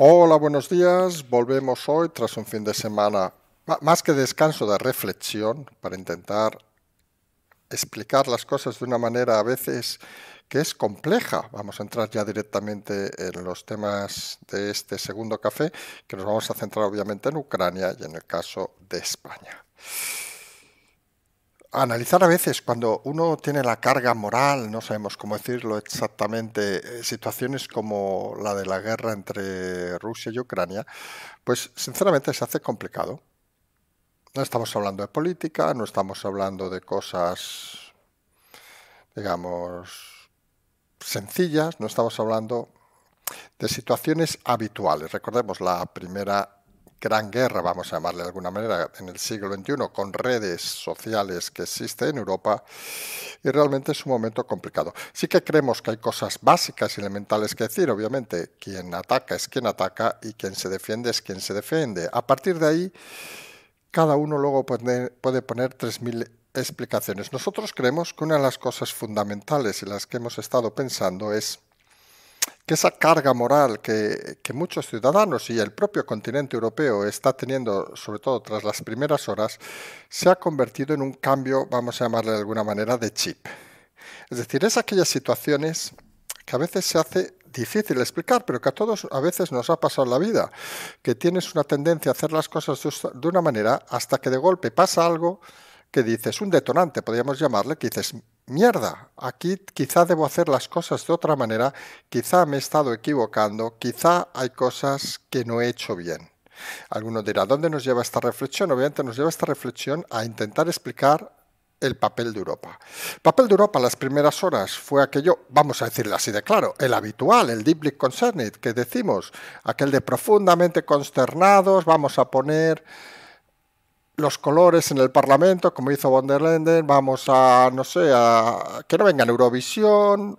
Hola, buenos días. Volvemos hoy tras un fin de semana más que descanso de reflexión para intentar explicar las cosas de una manera a veces que es compleja. Vamos a entrar ya directamente en los temas de este segundo café, que nos vamos a centrar obviamente en Ucrania y en el caso de España analizar a veces cuando uno tiene la carga moral, no sabemos cómo decirlo exactamente, eh, situaciones como la de la guerra entre Rusia y Ucrania, pues sinceramente se hace complicado. No estamos hablando de política, no estamos hablando de cosas, digamos, sencillas, no estamos hablando de situaciones habituales. Recordemos la primera gran guerra, vamos a llamarle de alguna manera, en el siglo XXI, con redes sociales que existe en Europa, y realmente es un momento complicado. Sí que creemos que hay cosas básicas y elementales que decir, obviamente, quien ataca es quien ataca y quien se defiende es quien se defiende. A partir de ahí, cada uno luego puede, puede poner 3.000 explicaciones. Nosotros creemos que una de las cosas fundamentales y las que hemos estado pensando es que esa carga moral que, muchos ciudadanos y el propio continente europeo está teniendo, sobre todo tras las primeras horas, se ha convertido en un cambio, vamos a llamarle de alguna manera, de chip. Es decir, es aquellas situaciones que a veces se hace difícil explicar, pero que a todos a veces nos ha pasado en la vida, que tienes una tendencia a hacer las cosas de una manera hasta que de golpe pasa algo que dices, un detonante, podríamos llamarle, que dices, mierda, aquí quizá debo hacer las cosas de otra manera, quizá me he estado equivocando, quizá hay cosas que no he hecho bien. Alguno dirá, ¿dónde nos lleva esta reflexión? Obviamente nos lleva esta reflexión a intentar explicar el papel de Europa. Papel de Europa las primeras horas fue aquello, vamos a decirlo así de claro, el habitual, el deeply concerned que decimos, aquel de profundamente consternados, vamos a poner los colores en el Parlamento, como hizo von der Leyen, vamos a, no sé, a que no venga Eurovisión,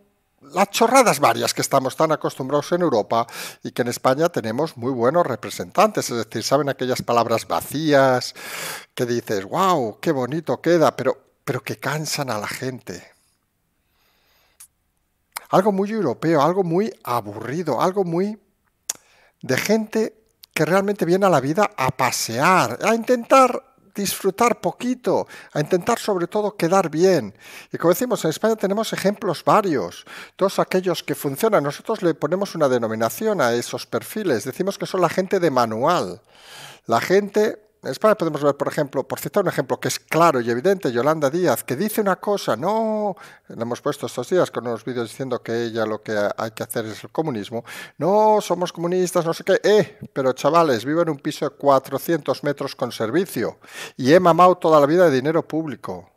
las chorradas varias que estamos tan acostumbrados en Europa y que en España tenemos muy buenos representantes, es decir, saben aquellas palabras vacías que dices, wow, qué bonito queda, pero, pero que cansan a la gente. Algo muy europeo, algo muy aburrido, algo muy de gente que realmente viene a la vida a pasear, a intentar disfrutar poquito, a intentar sobre todo quedar bien. Y como decimos, en España tenemos ejemplos varios, todos aquellos que funcionan. Nosotros le ponemos una denominación a esos perfiles, decimos que son la gente de manual, la gente en España podemos ver, por ejemplo, por citar un ejemplo que es claro y evidente, Yolanda Díaz, que dice una cosa, no, la hemos puesto estos días con unos vídeos diciendo que ella lo que hay que hacer es el comunismo, no, somos comunistas, no sé qué, eh, pero chavales, vivo en un piso de 400 metros con servicio y he mamado toda la vida de dinero público.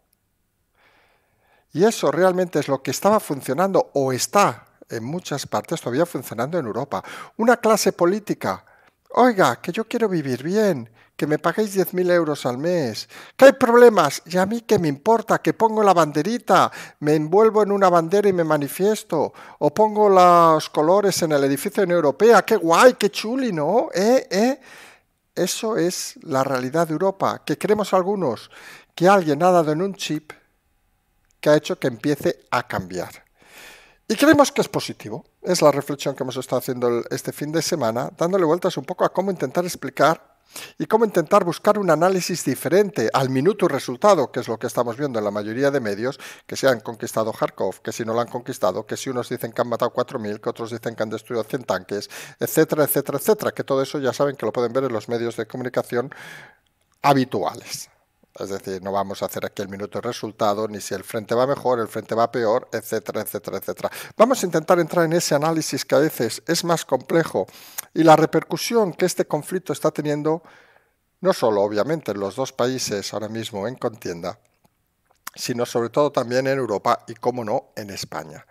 Y eso realmente es lo que estaba funcionando o está en muchas partes todavía funcionando en Europa. Una clase política Oiga, que yo quiero vivir bien, que me paguéis 10.000 euros al mes, que hay problemas, y a mí qué me importa, que pongo la banderita, me envuelvo en una bandera y me manifiesto, o pongo los colores en el edificio en Europea, qué guay, qué chuli, ¿no? Eh, eh. Eso es la realidad de Europa, que creemos algunos que alguien ha dado en un chip que ha hecho que empiece a cambiar. Y creemos que es positivo. Es la reflexión que hemos estado haciendo este fin de semana, dándole vueltas un poco a cómo intentar explicar y cómo intentar buscar un análisis diferente al minuto resultado, que es lo que estamos viendo en la mayoría de medios, que se han conquistado Kharkov, que si no lo han conquistado, que si unos dicen que han matado 4.000, que otros dicen que han destruido 100 tanques, etcétera, etcétera, etcétera, que todo eso ya saben que lo pueden ver en los medios de comunicación habituales. Es decir, no vamos a hacer aquí el minuto de resultado, ni si el frente va mejor, el frente va peor, etcétera, etcétera, etcétera. Vamos a intentar entrar en ese análisis que a veces es más complejo y la repercusión que este conflicto está teniendo, no solo obviamente en los dos países ahora mismo en contienda, sino sobre todo también en Europa y, como no, en España.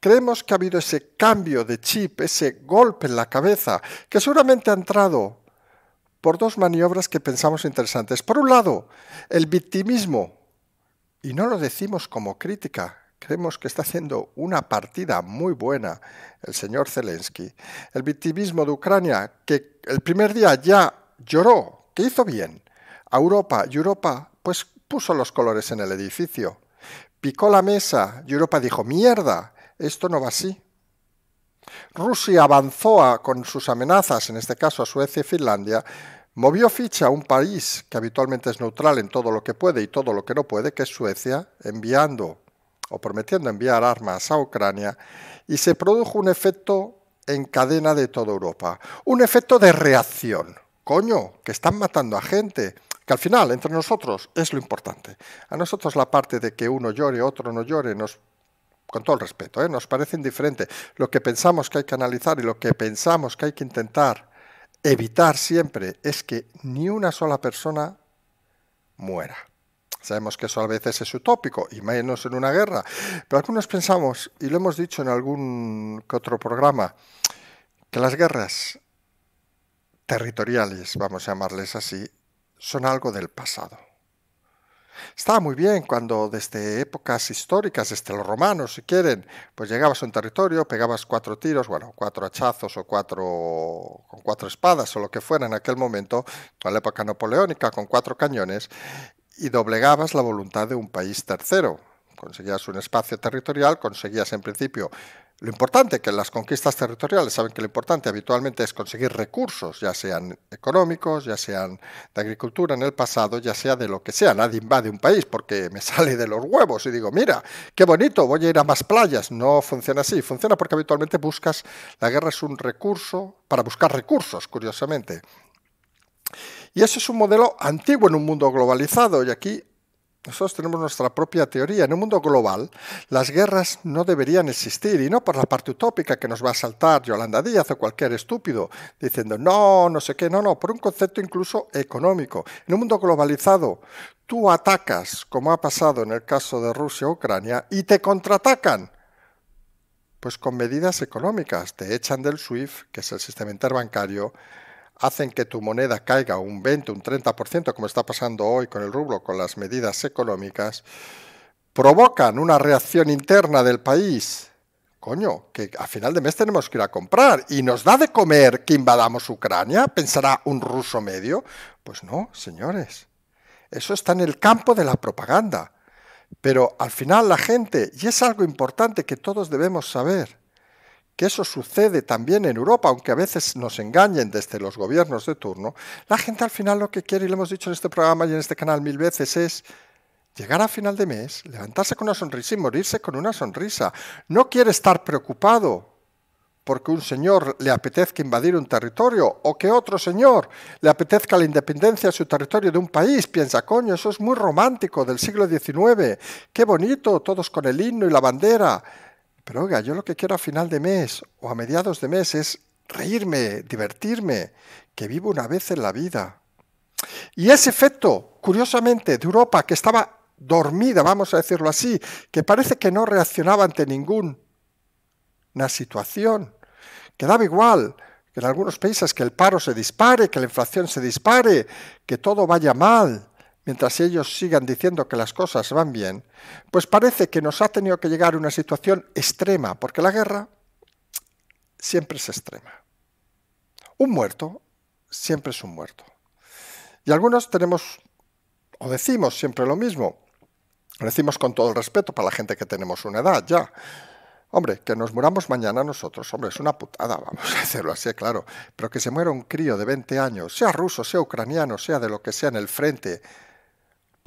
Creemos que ha habido ese cambio de chip, ese golpe en la cabeza, que seguramente ha entrado por dos maniobras que pensamos interesantes. Por un lado, el victimismo, y no lo decimos como crítica, creemos que está haciendo una partida muy buena el señor Zelensky. El victimismo de Ucrania, que el primer día ya lloró, que hizo bien a Europa, y Europa pues puso los colores en el edificio. Picó la mesa y Europa dijo, mierda, esto no va así. Rusia avanzó con sus amenazas, en este caso a Suecia y Finlandia, movió ficha a un país que habitualmente es neutral en todo lo que puede y todo lo que no puede, que es Suecia, enviando o prometiendo enviar armas a Ucrania, y se produjo un efecto en cadena de toda Europa, un efecto de reacción. Coño, que están matando a gente, que al final entre nosotros es lo importante. A nosotros la parte de que uno llore, otro no llore, nos con todo el respeto, ¿eh? nos parece indiferente. Lo que pensamos que hay que analizar y lo que pensamos que hay que intentar evitar siempre es que ni una sola persona muera. Sabemos que eso a veces es utópico, y menos en una guerra. Pero algunos pensamos, y lo hemos dicho en algún que otro programa, que las guerras territoriales, vamos a llamarles así, son algo del pasado. Estaba muy bien cuando desde épocas históricas, desde los romanos, si quieren, pues llegabas a un territorio, pegabas cuatro tiros, bueno, cuatro hachazos o cuatro con cuatro espadas o lo que fuera en aquel momento, en la época napoleónica, con cuatro cañones, y doblegabas la voluntad de un país tercero. Conseguías un espacio territorial, conseguías en principio lo importante, que las conquistas territoriales saben que lo importante habitualmente es conseguir recursos, ya sean económicos, ya sean de agricultura en el pasado, ya sea de lo que sea. Nadie invade un país porque me sale de los huevos y digo, mira, qué bonito, voy a ir a más playas. No funciona así. Funciona porque habitualmente buscas, la guerra es un recurso para buscar recursos, curiosamente. Y eso es un modelo antiguo en un mundo globalizado y aquí nosotros tenemos nuestra propia teoría. En un mundo global, las guerras no deberían existir, y no por la parte utópica que nos va a saltar Yolanda Díaz o cualquier estúpido, diciendo no, no sé qué, no, no, por un concepto incluso económico. En un mundo globalizado, tú atacas, como ha pasado en el caso de Rusia Ucrania, y te contraatacan. Pues con medidas económicas. Te echan del SWIFT, que es el sistema interbancario, hacen que tu moneda caiga un 20, un 30%, como está pasando hoy con el rublo, con las medidas económicas, provocan una reacción interna del país. Coño, que a final de mes tenemos que ir a comprar y nos da de comer que invadamos Ucrania, pensará un ruso medio. Pues no, señores. Eso está en el campo de la propaganda. Pero al final la gente, y es algo importante que todos debemos saber, que eso sucede también en Europa, aunque a veces nos engañen desde los gobiernos de turno, la gente al final lo que quiere, y lo hemos dicho en este programa y en este canal mil veces, es llegar a final de mes, levantarse con una sonrisa y morirse con una sonrisa. No quiere estar preocupado porque un señor le apetezca invadir un territorio o que otro señor le apetezca la independencia de su territorio de un país. Piensa, coño, eso es muy romántico del siglo XIX. Qué bonito, todos con el himno y la bandera. Pero oiga, yo lo que quiero a final de mes o a mediados de mes es reírme, divertirme, que vivo una vez en la vida. Y ese efecto, curiosamente, de Europa, que estaba dormida, vamos a decirlo así, que parece que no reaccionaba ante ninguna situación, que daba igual que en algunos países que el paro se dispare, que la inflación se dispare, que todo vaya mal, mientras ellos sigan diciendo que las cosas van bien, pues parece que nos ha tenido que llegar una situación extrema, porque la guerra siempre es extrema. Un muerto siempre es un muerto. Y algunos tenemos, o decimos siempre lo mismo, decimos con todo el respeto para la gente que tenemos una edad ya. Hombre, que nos muramos mañana nosotros, hombre, es una putada, vamos a hacerlo así, claro. Pero que se muera un crío de 20 años, sea ruso, sea ucraniano, sea de lo que sea en el frente,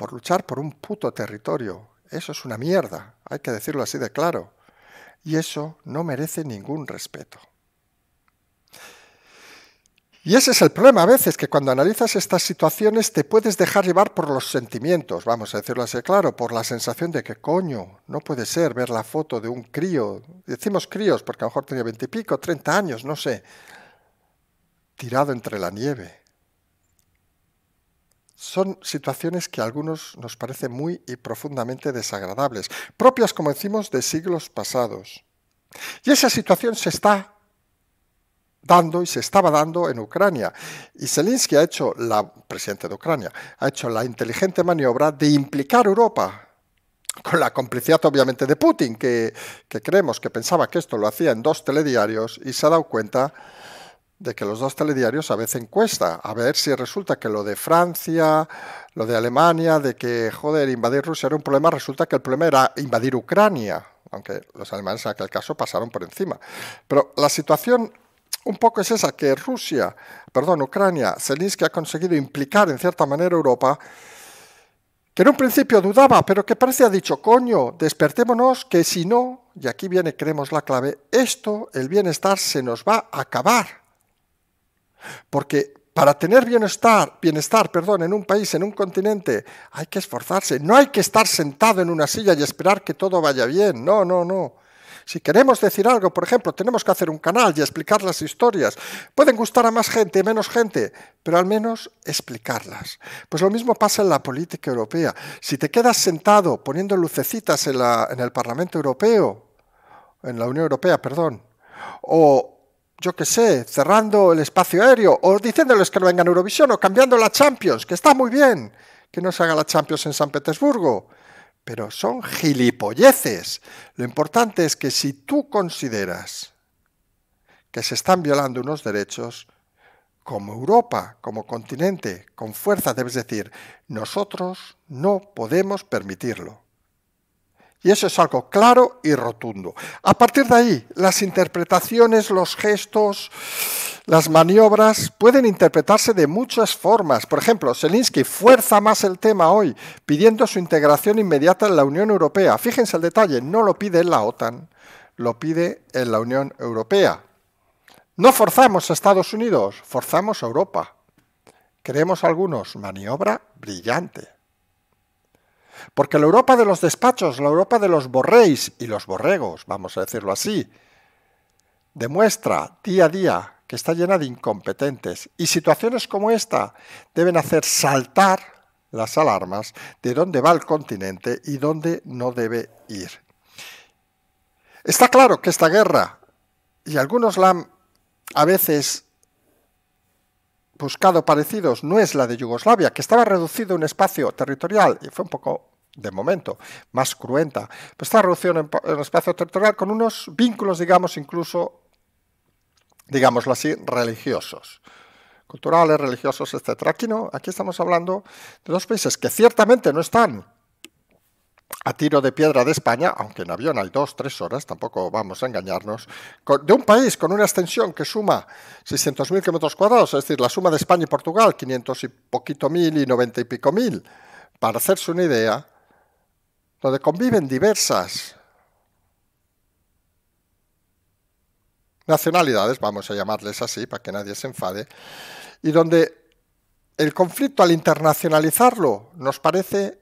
por luchar por un puto territorio. Eso es una mierda, hay que decirlo así de claro. Y eso no merece ningún respeto. Y ese es el problema a veces, que cuando analizas estas situaciones te puedes dejar llevar por los sentimientos, vamos a decirlo así claro, por la sensación de que coño, no puede ser ver la foto de un crío, decimos críos porque a lo mejor tenía veintipico, treinta años, no sé, tirado entre la nieve son situaciones que a algunos nos parecen muy y profundamente desagradables, propias, como decimos, de siglos pasados. Y esa situación se está dando y se estaba dando en Ucrania. Y Zelensky ha hecho, la presidente de Ucrania, ha hecho la inteligente maniobra de implicar Europa, con la complicidad obviamente de Putin, que, que creemos que pensaba que esto lo hacía en dos telediarios y se ha dado cuenta de que los dos telediarios a veces cuesta, a ver si resulta que lo de Francia, lo de Alemania, de que, joder, invadir Rusia era un problema, resulta que el problema era invadir Ucrania, aunque los alemanes en aquel caso pasaron por encima. Pero la situación un poco es esa, que Rusia, perdón, Ucrania, Zelensky ha conseguido implicar en cierta manera Europa, que en un principio dudaba, pero que parece ha dicho, coño, despertémonos, que si no, y aquí viene, creemos la clave, esto, el bienestar se nos va a acabar. Porque para tener bienestar, bienestar perdón, en un país, en un continente, hay que esforzarse. No hay que estar sentado en una silla y esperar que todo vaya bien. No, no, no. Si queremos decir algo, por ejemplo, tenemos que hacer un canal y explicar las historias. Pueden gustar a más gente y menos gente, pero al menos explicarlas. Pues lo mismo pasa en la política europea. Si te quedas sentado poniendo lucecitas en el Parlamento Europeo, en la Unión Europea, perdón, o yo qué sé, cerrando el espacio aéreo, o diciéndoles que no vengan a Eurovisión, o cambiando la Champions, que está muy bien que no se haga la Champions en San Petersburgo. Pero son gilipolleces. Lo importante es que si tú consideras que se están violando unos derechos, como Europa, como continente, con fuerza debes decir, nosotros no podemos permitirlo. Y eso es algo claro y rotundo. A partir de ahí, las interpretaciones, los gestos, las maniobras pueden interpretarse de muchas formas. Por ejemplo, Zelensky fuerza más el tema hoy, pidiendo su integración inmediata en la Unión Europea. Fíjense el detalle, no lo pide en la OTAN, lo pide en la Unión Europea. No forzamos a Estados Unidos, forzamos a Europa. Creemos algunos, maniobra brillante. Porque la Europa de los despachos, la Europa de los borréis y los borregos, vamos a decirlo así, demuestra día a día que está llena de incompetentes. Y situaciones como esta deben hacer saltar las alarmas de dónde va el continente y dónde no debe ir. Está claro que esta guerra, y algunos la han a veces buscado parecidos, no es la de Yugoslavia, que estaba reducido a un espacio territorial y fue un poco de momento, más cruenta, pues esta reducción en, el espacio territorial con unos vínculos, digamos, incluso, digámoslo así, religiosos culturales, religiosos, etc. Aquí no, aquí estamos hablando de dos países que ciertamente no están a tiro de piedra de España, aunque en avión hay dos, tres horas, tampoco vamos a engañarnos, de un país con una extensión que suma 600.000 kilómetros cuadrados, es decir, la suma de España y Portugal, 500 y poquito mil y 90 y pico mil, para hacerse una idea, donde conviven diversas nacionalidades, vamos a llamarles así para que nadie se enfade, y donde el conflicto al internacionalizarlo nos parece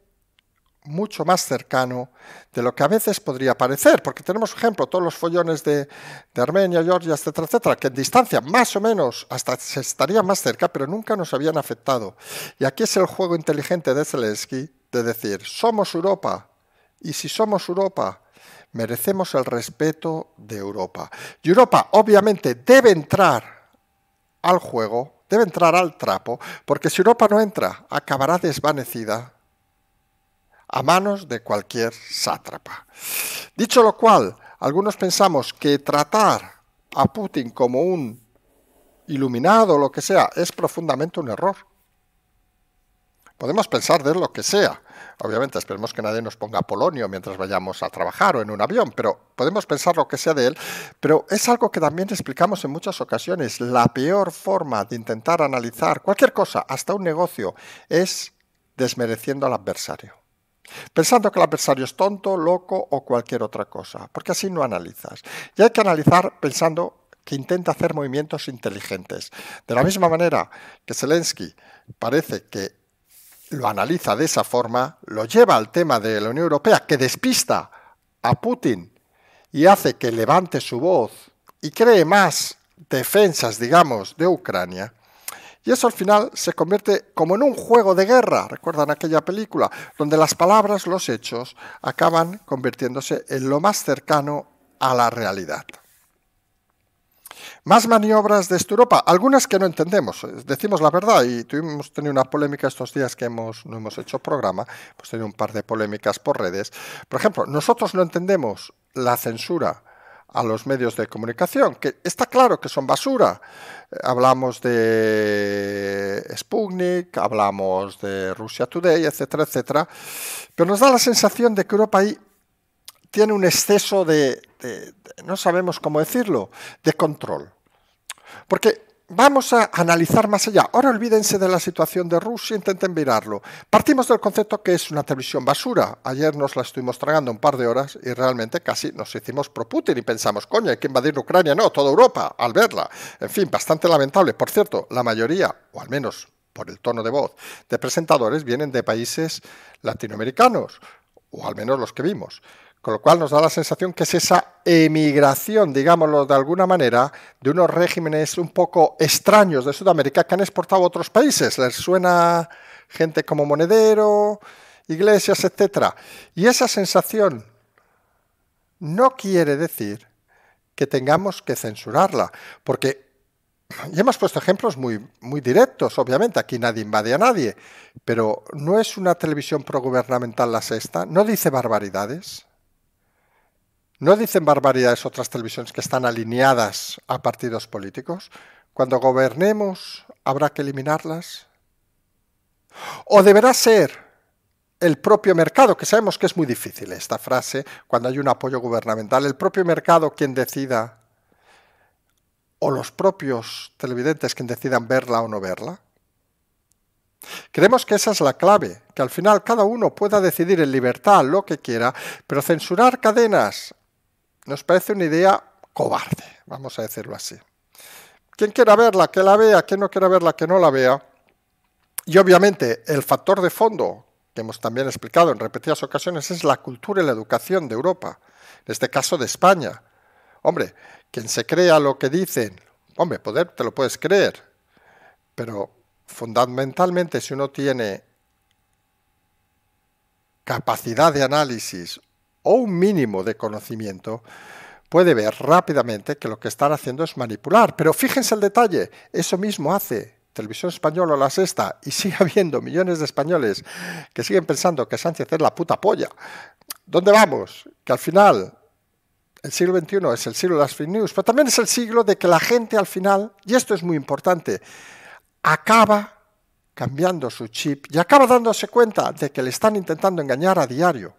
mucho más cercano de lo que a veces podría parecer, porque tenemos, por ejemplo, todos los follones de, Armenia, Georgia, etcétera, etcétera, que en distancia más o menos hasta se estarían más cerca, pero nunca nos habían afectado. Y aquí es el juego inteligente de Zelensky de decir, somos Europa, y si somos Europa, merecemos el respeto de Europa. Y Europa, obviamente, debe entrar al juego, debe entrar al trapo, porque si Europa no entra, acabará desvanecida a manos de cualquier sátrapa. Dicho lo cual, algunos pensamos que tratar a Putin como un iluminado o lo que sea es profundamente un error. Podemos pensar de lo que sea, Obviamente esperemos que nadie nos ponga polonio mientras vayamos a trabajar o en un avión, pero podemos pensar lo que sea de él. Pero es algo que también explicamos en muchas ocasiones. La peor forma de intentar analizar cualquier cosa, hasta un negocio, es desmereciendo al adversario. Pensando que el adversario es tonto, loco o cualquier otra cosa, porque así no analizas. Y hay que analizar pensando que intenta hacer movimientos inteligentes. De la misma manera que Zelensky parece que lo analiza de esa forma, lo lleva al tema de la Unión Europea, que despista a Putin y hace que levante su voz y cree más defensas, digamos, de Ucrania. Y eso al final se convierte como en un juego de guerra, recuerdan aquella película, donde las palabras, los hechos, acaban convirtiéndose en lo más cercano a la realidad. Más maniobras de este Europa, algunas que no entendemos, eh, decimos la verdad, y tuvimos tenido una polémica estos días que no hemos hecho programa, Pues tenido un par de polémicas por redes. Por ejemplo, nosotros no entendemos la censura a los medios de comunicación, que está claro que son basura. Eh, hablamos de Sputnik, hablamos de Russia Today, etcétera, etcétera. Pero nos da la sensación de que Europa ahí tiene un exceso de no sabemos cómo decirlo, de control. Porque vamos a analizar más allá. Ahora olvídense de la situación de Rusia, intenten mirarlo. Partimos del concepto que es una televisión basura. Ayer nos la estuvimos tragando un par de horas y realmente casi nos hicimos pro Putin y pensamos, coño, hay que invadir Ucrania, no, toda Europa, al verla. En fin, bastante lamentable. Por cierto, la mayoría, o al menos por el tono de voz, de presentadores vienen de países latinoamericanos, o al menos los que vimos. Con lo cual nos da la sensación que es esa emigración, digámoslo de alguna manera, de unos regímenes un poco extraños de Sudamérica que han exportado a otros países. Les suena gente como Monedero, Iglesias, etc. Y esa sensación no quiere decir que tengamos que censurarla, porque ya hemos puesto ejemplos muy, muy directos, obviamente, aquí nadie invade a nadie, pero ¿no es una televisión progubernamental la sexta? ¿No dice barbaridades? ¿No dicen barbaridades otras televisiones que están alineadas a partidos políticos? Cuando gobernemos, ¿habrá que eliminarlas? ¿O deberá ser el propio mercado, que sabemos que es muy difícil esta frase cuando hay un apoyo gubernamental, el propio mercado quien decida, o los propios televidentes quien decidan verla o no verla? Creemos que esa es la clave, que al final cada uno pueda decidir en libertad lo que quiera, pero censurar cadenas nos parece una idea cobarde, vamos a decirlo así. Quien quiera verla, que la vea, quien no quiera verla, que no la vea. Y obviamente el factor de fondo, que hemos también explicado en repetidas ocasiones, es la cultura y la educación de Europa, en este caso de España. Hombre, quien se crea lo que dicen, hombre, poder te lo puedes creer, pero fundamentalmente si uno tiene capacidad de análisis o un mínimo de conocimiento, puede ver rápidamente que lo que están haciendo es manipular. Pero fíjense el detalle, eso mismo hace Televisión Española o La Sexta y sigue habiendo millones de españoles que siguen pensando que Sánchez es la puta polla. ¿Dónde vamos? Que al final el siglo XXI es el siglo de las fake news, pero también es el siglo de que la gente al final, y esto es muy importante, acaba cambiando su chip y acaba dándose cuenta de que le están intentando engañar a diario.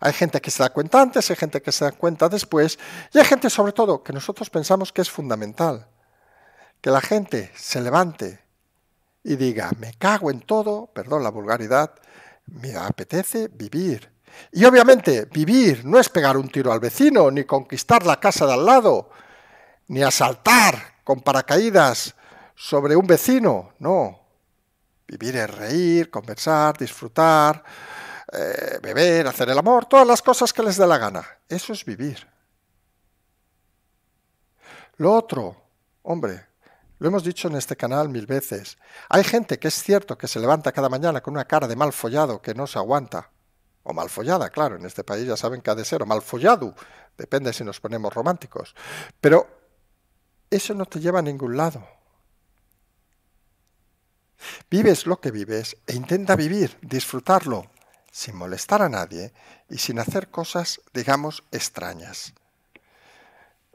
Hay gente que se da cuenta antes, hay gente que se da cuenta después, y hay gente sobre todo que nosotros pensamos que es fundamental. Que la gente se levante y diga, me cago en todo, perdón la vulgaridad, me apetece vivir. Y obviamente vivir no es pegar un tiro al vecino, ni conquistar la casa de al lado, ni asaltar con paracaídas sobre un vecino, no. Vivir es reír, conversar, disfrutar, eh, beber, hacer el amor, todas las cosas que les dé la gana. Eso es vivir. Lo otro, hombre, lo hemos dicho en este canal mil veces. Hay gente que es cierto que se levanta cada mañana con una cara de mal follado que no se aguanta. O mal follada, claro, en este país ya saben que ha de ser, o mal follado, depende si nos ponemos románticos. Pero eso no te lleva a ningún lado. Vives lo que vives e intenta vivir, disfrutarlo, sin molestar a nadie y sin hacer cosas, digamos, extrañas.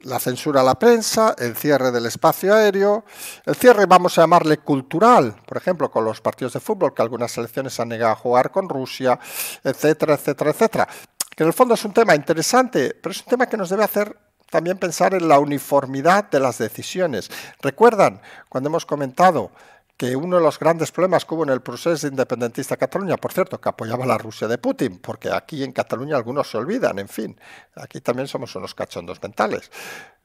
La censura a la prensa, el cierre del espacio aéreo, el cierre, vamos a llamarle cultural, por ejemplo, con los partidos de fútbol que algunas selecciones han negado a jugar con Rusia, etcétera, etcétera, etcétera. Que en el fondo es un tema interesante, pero es un tema que nos debe hacer también pensar en la uniformidad de las decisiones. Recuerdan, cuando hemos comentado que uno de los grandes problemas que hubo en el proceso independentista Cataluña, por cierto, que apoyaba a la Rusia de Putin, porque aquí en Cataluña algunos se olvidan, en fin, aquí también somos unos cachondos mentales,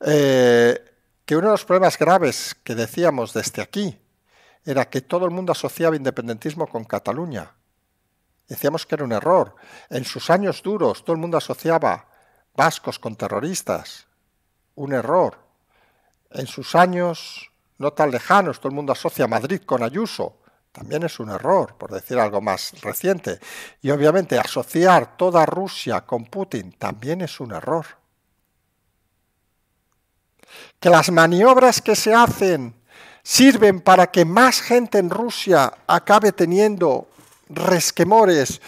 eh, que uno de los problemas graves que decíamos desde aquí era que todo el mundo asociaba independentismo con Cataluña. Decíamos que era un error. En sus años duros todo el mundo asociaba vascos con terroristas. Un error. En sus años no tan lejanos, todo el mundo asocia Madrid con Ayuso. También es un error, por decir algo más reciente. Y obviamente asociar toda Rusia con Putin también es un error. Que las maniobras que se hacen sirven para que más gente en Rusia acabe teniendo resquemores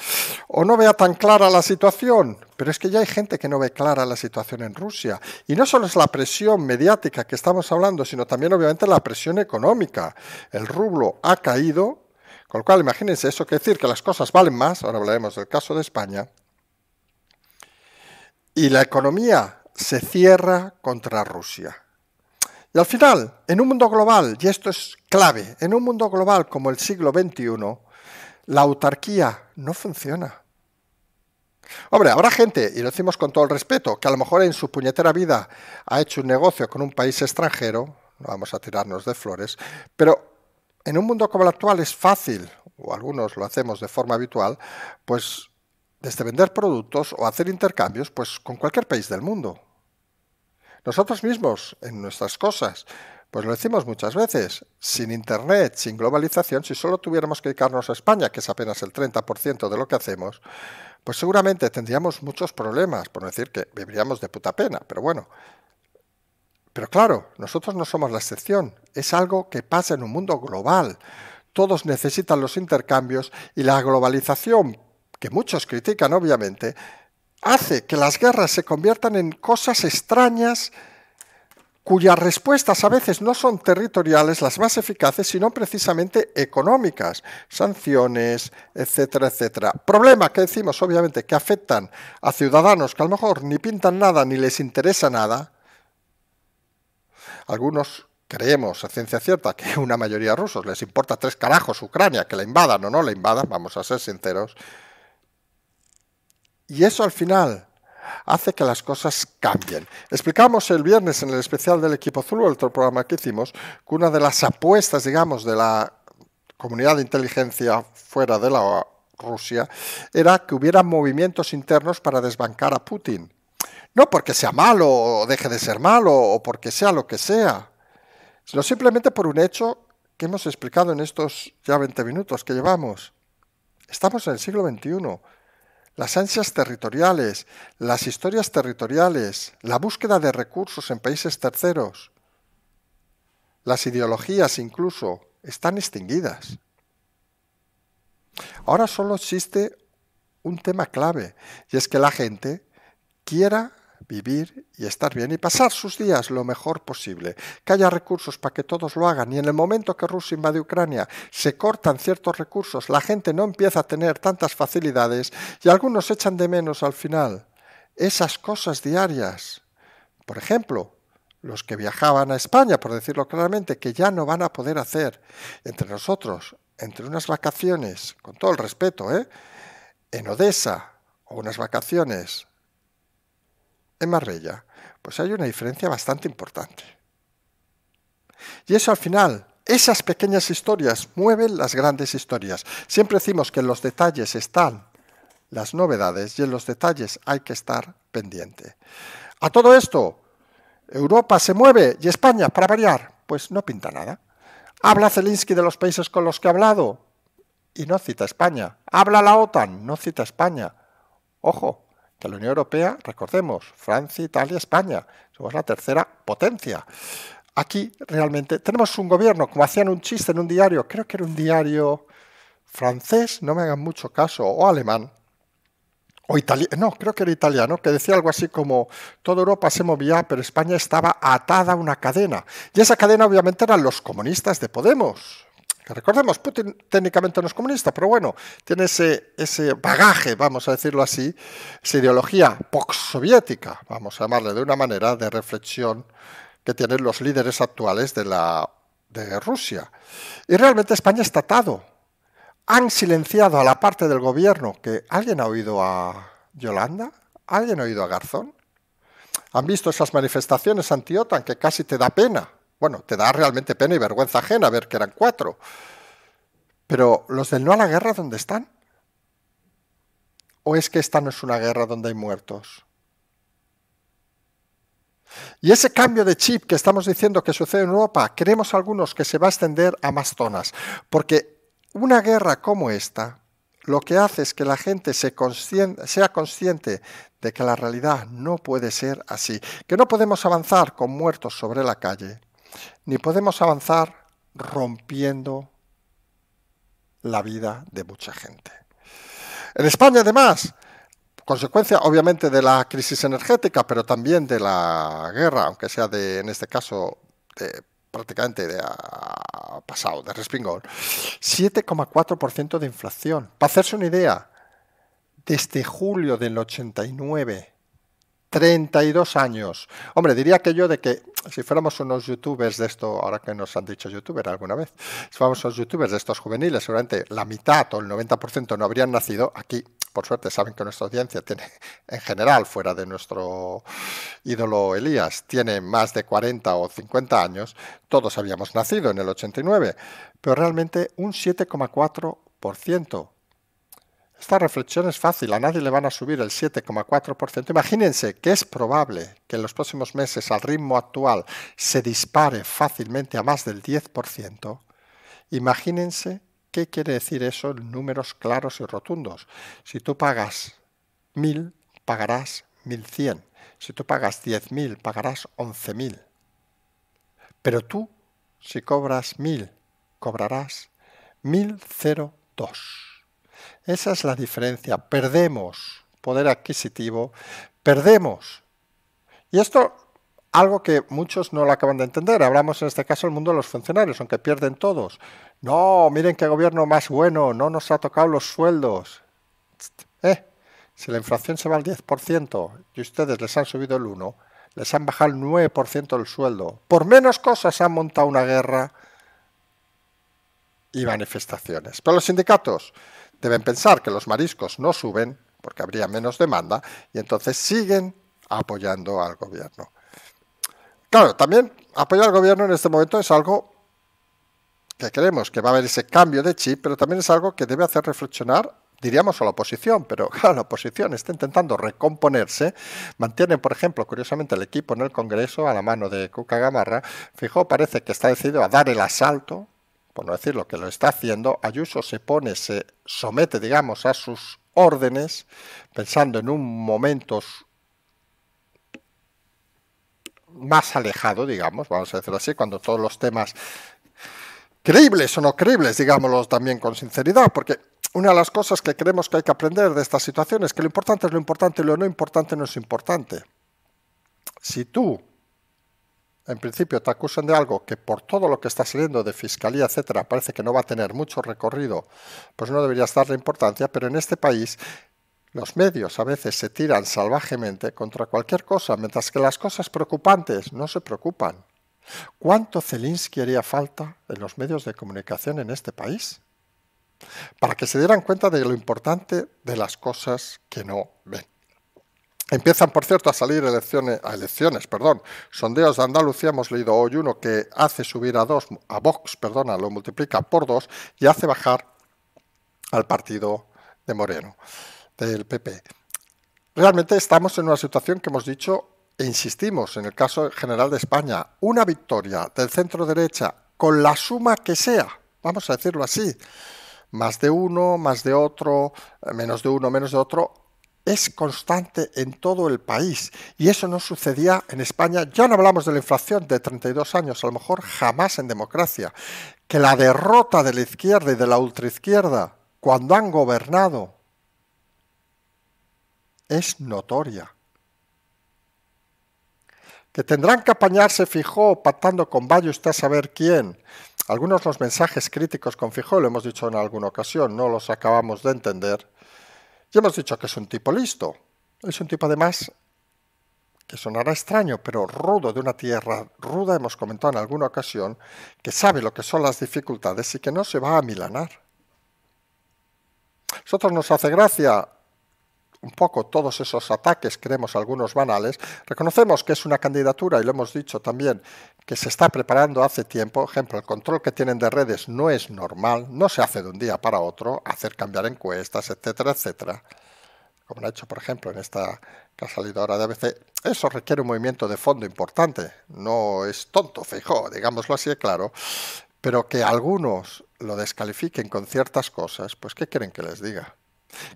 o no vea tan clara la situación. Pero es que ya hay gente que no ve clara la situación en Rusia. Y no solo es la presión mediática que estamos hablando, sino también obviamente la presión económica. El rublo ha caído, con lo cual imagínense eso, que decir que las cosas valen más, ahora hablaremos del caso de España, y la economía se cierra contra Rusia. Y al final, en un mundo global, y esto es clave, en un mundo global como el siglo XXI, la autarquía no funciona. Hombre, habrá gente, y lo decimos con todo el respeto, que a lo mejor en su puñetera vida ha hecho un negocio con un país extranjero, no vamos a tirarnos de flores, pero en un mundo como el actual es fácil, o algunos lo hacemos de forma habitual, pues desde vender productos o hacer intercambios pues con cualquier país del mundo. Nosotros mismos, en nuestras cosas, pues lo decimos muchas veces, sin Internet, sin globalización, si solo tuviéramos que dedicarnos a España, que es apenas el 30% de lo que hacemos, pues seguramente tendríamos muchos problemas, por no decir que viviríamos de puta pena, pero bueno. Pero claro, nosotros no somos la excepción, es algo que pasa en un mundo global. Todos necesitan los intercambios y la globalización, que muchos critican obviamente, hace que las guerras se conviertan en cosas extrañas cuyas respuestas a veces no son territoriales las más eficaces, sino precisamente económicas, sanciones, etcétera, etcétera. Problemas que decimos, obviamente, que afectan a ciudadanos que a lo mejor ni pintan nada ni les interesa nada. Algunos creemos a ciencia cierta que una mayoría de rusos les importa tres carajos Ucrania, que la invadan o no la invadan, vamos a ser sinceros. Y eso al final hace que las cosas cambien. Explicamos el viernes en el especial del equipo Zulu, el otro programa que hicimos, que una de las apuestas, digamos, de la comunidad de inteligencia fuera de la Rusia era que hubiera movimientos internos para desbancar a Putin. No porque sea malo o deje de ser malo o porque sea lo que sea, sino simplemente por un hecho que hemos explicado en estos ya 20 minutos que llevamos. Estamos en el siglo XXI las ansias territoriales, las historias territoriales, la búsqueda de recursos en países terceros. Las ideologías incluso están extinguidas. Ahora solo existe un tema clave, y es que la gente quiera vivir y estar bien y pasar sus días lo mejor posible. Que haya recursos para que todos lo hagan y en el momento que Rusia invade Ucrania se cortan ciertos recursos, la gente no empieza a tener tantas facilidades y algunos echan de menos al final esas cosas diarias. Por ejemplo, los que viajaban a España, por decirlo claramente, que ya no van a poder hacer. Entre nosotros, entre unas vacaciones, con todo el respeto, ¿eh? en Odessa, o unas vacaciones en Marbella, pues hay una diferencia bastante importante. Y eso al final, esas pequeñas historias mueven las grandes historias. Siempre decimos que en los detalles están las novedades y en los detalles hay que estar pendiente. A todo esto, Europa se mueve y España, para variar, pues no pinta nada. Habla Zelensky de los países con los que ha hablado y no cita España. Habla la OTAN, no cita España. Ojo, que la Unión Europea, recordemos, Francia, Italia, España, somos la tercera potencia. Aquí realmente tenemos un gobierno, como hacían un chiste en un diario, creo que era un diario francés, no me hagan mucho caso, o alemán, o italiano, no, creo que era italiano, que decía algo así como, toda Europa se movía, pero España estaba atada a una cadena. Y esa cadena obviamente eran los comunistas de Podemos, recordemos, Putin técnicamente no es comunista, pero bueno, tiene ese, bagaje, vamos a decirlo así, esa ideología soviética vamos a llamarle de una manera, de reflexión que tienen los líderes actuales de, la, de Rusia. Y realmente España está atado. Han silenciado a la parte del gobierno que alguien ha oído a Yolanda, alguien ha oído a Garzón. Han visto esas manifestaciones anti-OTAN que casi te da pena bueno, te da realmente pena y vergüenza ajena ver que eran cuatro. Pero los del no a la guerra, ¿dónde están? ¿O es que esta no es una guerra donde hay muertos? Y ese cambio de chip que estamos diciendo que sucede en Europa, creemos algunos que se va a extender a más zonas, porque una guerra como esta lo que hace es que la gente se sea consciente de que la realidad no puede ser así, que no podemos avanzar con muertos sobre la calle, ni podemos avanzar rompiendo la vida de mucha gente. En España, además, consecuencia obviamente de la crisis energética, pero también de la guerra, aunque sea de, en este caso, de, prácticamente de, pasado, de respingón, 7,4% de inflación. Para hacerse una idea, desde julio del 89, 32 años. Hombre, diría que yo de que si fuéramos unos youtubers de esto, ahora que nos han dicho youtuber alguna vez, si fuéramos unos youtubers de estos juveniles, seguramente la mitad o el 90% no habrían nacido aquí. Por suerte saben que nuestra audiencia tiene, en general, fuera de nuestro ídolo Elías, tiene más de 40 o 50 años. Todos habíamos nacido en el 89, pero realmente un 7,4% esta reflexión es fácil, a nadie le van a subir el 7,4%. Imagínense que es probable que en los próximos meses al ritmo actual se dispare fácilmente a más del 10%. Imagínense qué quiere decir eso en números claros y rotundos. Si tú pagas 1.000, pagarás 1.100. Si tú pagas 10.000, pagarás 11.000. Pero tú, si cobras 1.000, cobrarás 1.002. Esa es la diferencia. Perdemos poder adquisitivo, perdemos. Y esto, algo que muchos no lo acaban de entender. Hablamos en este caso del mundo de los funcionarios, aunque pierden todos. No, miren qué gobierno más bueno, no nos ha tocado los sueldos. Eh, si la inflación se va al 10% y ustedes les han subido el 1%, les han bajado el 9% del sueldo. Por menos cosas han montado una guerra y manifestaciones. Pero los sindicatos, deben pensar que los mariscos no suben porque habría menos demanda y entonces siguen apoyando al gobierno. Claro, también apoyar al gobierno en este momento es algo que creemos que va a haber ese cambio de chip, pero también es algo que debe hacer reflexionar, diríamos, a la oposición, pero claro, la oposición está intentando recomponerse, Mantiene, por ejemplo, curiosamente, el equipo en el Congreso a la mano de Cuca Gamarra, Fijo, parece que está decidido a dar el asalto por no decir lo que lo está haciendo, Ayuso se pone, se somete, digamos, a sus órdenes, pensando en un momento más alejado, digamos, vamos a decirlo así, cuando todos los temas creíbles o no creíbles, digámoslos también con sinceridad, porque una de las cosas que creemos que hay que aprender de estas situaciones es que lo importante es lo importante y lo no importante no es importante. Si tú en principio te acusan de algo que por todo lo que está saliendo de fiscalía, etcétera, parece que no va a tener mucho recorrido, pues no deberías darle importancia, pero en este país los medios a veces se tiran salvajemente contra cualquier cosa, mientras que las cosas preocupantes no se preocupan. ¿Cuánto Zelinsky haría falta en los medios de comunicación en este país? Para que se dieran cuenta de lo importante de las cosas que no ven. Empiezan, por cierto, a salir elecciones, a elecciones, perdón, sondeos de Andalucía. Hemos leído hoy uno que hace subir a dos, a Vox, perdona, lo multiplica por dos y hace bajar al partido de Moreno, del PP. Realmente estamos en una situación que hemos dicho e insistimos en el caso general de España, una victoria del centro derecha con la suma que sea, vamos a decirlo así, más de uno, más de otro, menos de uno, menos de otro, es constante en todo el país y eso no sucedía en España. Ya no hablamos de la inflación de 32 años, a lo mejor jamás en democracia, que la derrota de la izquierda y de la ultraizquierda cuando han gobernado es notoria. Que tendrán que apañarse Fijó patando con Valle usted a saber quién. Algunos los mensajes críticos con Fijó, lo hemos dicho en alguna ocasión, no los acabamos de entender y hemos dicho que es un tipo listo. Es un tipo además que sonará extraño, pero rudo de una tierra ruda, hemos comentado en alguna ocasión, que sabe lo que son las dificultades y que no se va a milanar. Nosotros nos hace gracia un poco todos esos ataques, creemos algunos banales, reconocemos que es una candidatura, y lo hemos dicho también, que se está preparando hace tiempo. Ejemplo, el control que tienen de redes no es normal, no se hace de un día para otro, hacer cambiar encuestas, etcétera, etcétera. Como lo ha hecho, por ejemplo, en esta que ha salido ahora de ABC, eso requiere un movimiento de fondo importante. No es tonto, fijo, digámoslo así de claro. Pero que algunos lo descalifiquen con ciertas cosas, pues ¿qué quieren que les diga?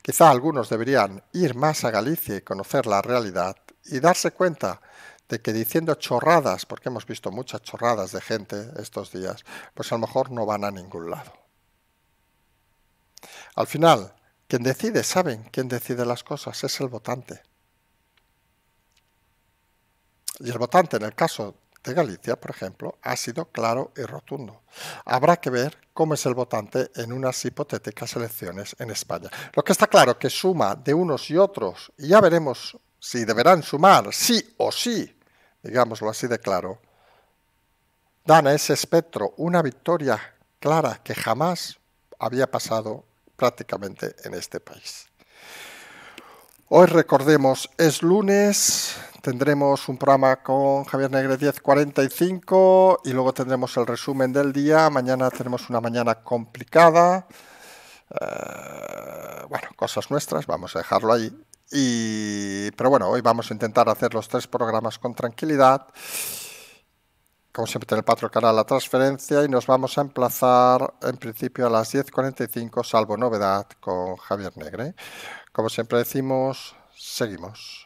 Quizá algunos deberían ir más a Galicia y conocer la realidad y darse cuenta de que diciendo chorradas, porque hemos visto muchas chorradas de gente estos días, pues a lo mejor no van a ningún lado. Al final, quien decide, saben, quién decide las cosas es el votante. Y el votante, en el caso de Galicia, por ejemplo, ha sido claro y rotundo. Habrá que ver cómo es el votante en unas hipotéticas elecciones en España. Lo que está claro que suma de unos y otros, y ya veremos si deberán sumar sí o sí, digámoslo así de claro, dan a ese espectro una victoria clara que jamás había pasado prácticamente en este país. Hoy recordemos, es lunes, tendremos un programa con Javier Negre 1045 y luego tendremos el resumen del día. Mañana tenemos una mañana complicada. Eh, bueno, cosas nuestras, vamos a dejarlo ahí. pero bueno, hoy vamos a intentar hacer los tres programas con tranquilidad. Como siempre, tener el canal la transferencia y nos vamos a emplazar en principio a las 10.45, salvo novedad, con Javier Negre. Como siempre decimos, seguimos.